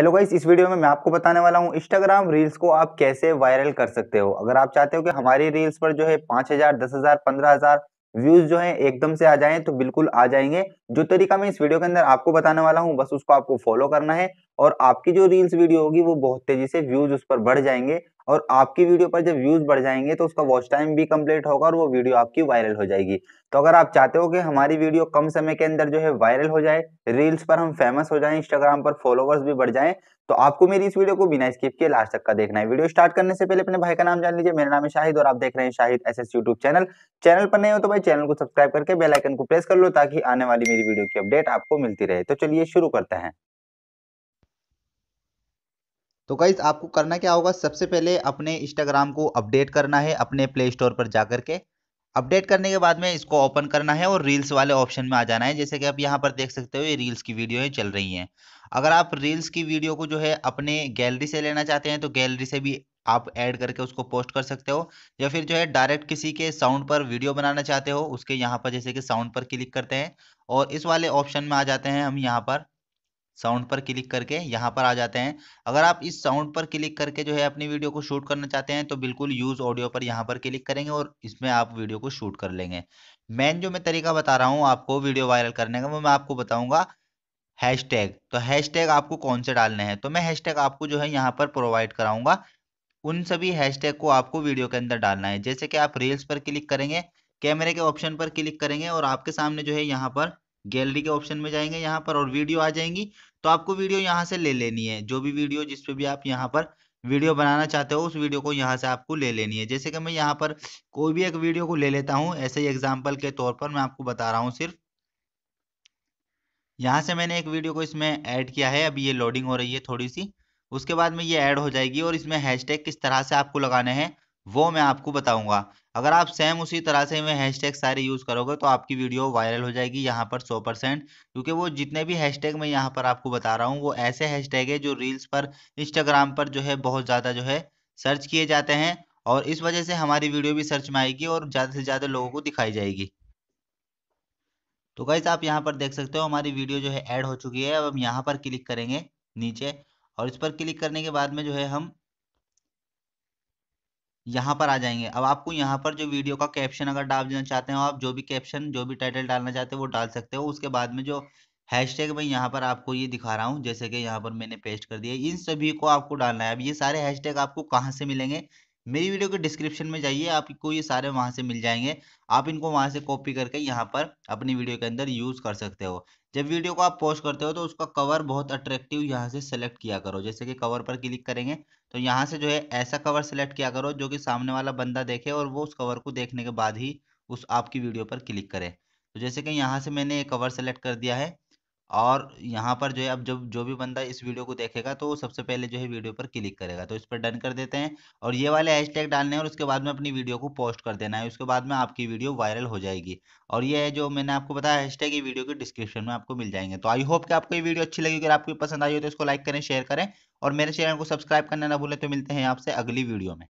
hello guys इस video में मैं आपको बताने वाला हूँ इंस्टाग्राम रील्स को आप कैसे वायरल कर सकते हो अगर आप चाहते हो कि हमारी रील्स पर जो है पाँच हज़ार दस हज़ार पंद्रह हज़ार व्यूज़ जो है एकदम से आ जाएं तो बिल्कुल आ जाएंगे जो तरीका मैं इस वीडियो के अंदर आपको बताने वाला हूँ बस उसको आपको फॉलो करना है और आपकी जो रील्स वीडियो होगी वो बहुत तेज़ी से व्यूज़ उस पर बढ़ जाएंगे और आपकी वीडियो पर जब व्यूज़ बढ़ जाएंगे तो उसका वॉच टाइम भी कंप्लीट होगा और वो वीडियो आपकी वायरल हो जाएगी तो अगर आप चाहते हो कि हमारी वीडियो कम समय के अंदर जो है वायरल हो जाए रील्स पर हम फेमस हो जाएं इंस्टाग्राम पर फॉलोवर्स भी बढ़ जाएं तो आपको मेरी इस वीडियो को बिना स्किप किए लास्ट तक का देखना है वीडियो स्टार्ट करने से पहले अपने भाई का नाम जान लीजिए मेरा नाम है शाहिद और आप देख रहे हैं Shahid S S YouTube channel channel पर नहीं हो तो भाई चैनल को सब्सक्राइब करके बेलाइकन को प्रेस कर लो ताकि आने वाली मेरी वीडियो की अपडेट आपको मिलती रहे तो चलिए शुरू करते हैं तो गाइज आपको करना क्या होगा सबसे पहले अपने इंस्टाग्राम को अपडेट करना है अपने प्ले स्टोर पर जा करके अपडेट करने के बाद में इसको ओपन करना है और रील्स वाले ऑप्शन में आ जाना है जैसे कि आप यहाँ पर देख सकते हो ये रील्स की वीडियोएं चल रही हैं अगर आप रील्स की वीडियो को जो है अपने गैलरी से लेना चाहते हैं तो गैलरी से भी आप ऐड करके उसको पोस्ट कर सकते हो या फिर जो है डायरेक्ट किसी के साउंड पर वीडियो बनाना चाहते हो उसके यहाँ पर जैसे कि साउंड पर क्लिक करते हैं और इस वाले ऑप्शन में आ जाते हैं हम यहाँ पर साउंड पर क्लिक करके यहाँ पर आ जाते हैं अगर आप इस साउंड पर क्लिक करके जो है अपनी वीडियो को शूट करना चाहते हैं तो बिल्कुल यूज़ ऑडियो पर यहाँ पर क्लिक करेंगे और इसमें आप वीडियो को शूट कर लेंगे मेन जो मैं तरीका बता रहा हूँ आपको वीडियो वायरल करने का वो मैं आपको बताऊंगा हैशटैग तो हैशटैग आपको कौन से डालने हैं तो मैं हैशटैग आपको जो है यहाँ पर प्रोवाइड कराऊंगा उन सभी हैशटैग को आपको वीडियो के अंदर डालना है जैसे कि आप रील्स पर क्लिक करेंगे कैमरे के ऑप्शन पर क्लिक करेंगे और आपके सामने जो है यहाँ पर गैलरी के ऑप्शन में जाएंगे यहाँ पर और वीडियो आ जाएंगी तो आपको वीडियो यहाँ से ले लेनी है जो भी वीडियो जिस पे भी आप यहाँ पर वीडियो बनाना चाहते हो उस वीडियो को यहाँ से आपको ले लेनी है जैसे कि मैं यहाँ पर कोई भी एक वीडियो को ले लेता हूँ ऐसे ही एग्जाम्पल के तौर पर मैं आपको बता रहा हूँ सिर्फ यहाँ से मैंने एक वीडियो को इसमें ऐड किया है अभी ये लोडिंग हो रही है थोड़ी सी उसके बाद में ये ऐड हो जाएगी और इसमें हैशटैग किस तरह से आपको लगाने हैं वो मैं आपको बताऊंगा अगर आप सेम उसी तरह से में हैशटैग सारे यूज़ करोगे तो आपकी वीडियो वायरल हो जाएगी यहाँ पर सौ परसेंट क्योंकि वो जितने भी हैशटैग मैं यहाँ पर आपको बता रहा हूँ वो ऐसे हैशटैग है जो रील्स पर इंस्टाग्राम पर जो है बहुत ज़्यादा जो है सर्च किए जाते हैं और इस वजह से हमारी वीडियो भी सर्च में आएगी और ज़्यादा से ज़्यादा लोगों को दिखाई जाएगी तो गाइज आप यहाँ पर देख सकते हो हमारी वीडियो जो है ऐड हो चुकी है अब हम यहाँ पर क्लिक करेंगे नीचे और इस पर क्लिक करने के बाद में जो है हम यहाँ पर आ जाएंगे अब आपको यहाँ पर जो वीडियो का कैप्शन अगर डाल देना चाहते हो आप जो भी कैप्शन जो भी टाइटल डालना चाहते हो वो डाल सकते हो उसके बाद में जो हैशटैग मैं यहाँ पर आपको ये दिखा रहा हूँ जैसे कि यहाँ पर मैंने पेस्ट कर दिया इन सभी को आपको डालना है अब ये सारे हैशटैग आपको कहाँ से मिलेंगे मेरी वीडियो के डिस्क्रिप्शन में जाइए आपको ये सारे वहाँ से मिल जाएंगे आप इनको वहाँ से कॉपी करके यहाँ पर अपनी वीडियो के अंदर यूज़ कर सकते हो जब वीडियो को आप पोस्ट करते हो तो उसका कवर बहुत अट्रैक्टिव यहाँ से सेलेक्ट किया करो जैसे कि कवर पर क्लिक करेंगे तो यहाँ से जो है ऐसा कवर सेलेक्ट किया करो जो कि सामने वाला बंदा देखे और वो उस कवर को देखने के बाद ही उस आपकी वीडियो पर क्लिक करे तो जैसे कि यहाँ से मैंने एक कवर सेलेक्ट कर दिया है और यहाँ पर जो है अब जब जो भी बंदा इस वीडियो को देखेगा तो सबसे पहले जो है वीडियो पर क्लिक करेगा तो इस पर डन कर देते हैं और ये वाले हैशटैग डालने हैं और उसके बाद में अपनी वीडियो को पोस्ट कर देना है उसके बाद में आपकी वीडियो वायरल हो जाएगी और ये है जो मैंने आपको बताया हैशटैग ये वीडियो के डिस्क्रिप्शन में आपको मिल जाएंगे तो आई होप कि आपको ये वीडियो अच्छी लगी अगर आपको पसंद आई हो तो इसको लाइक करें शेयर करें और मेरे चैनल को सब्सक्राइब करना ना भूलें तो मिलते हैं आपसे अगली वीडियो में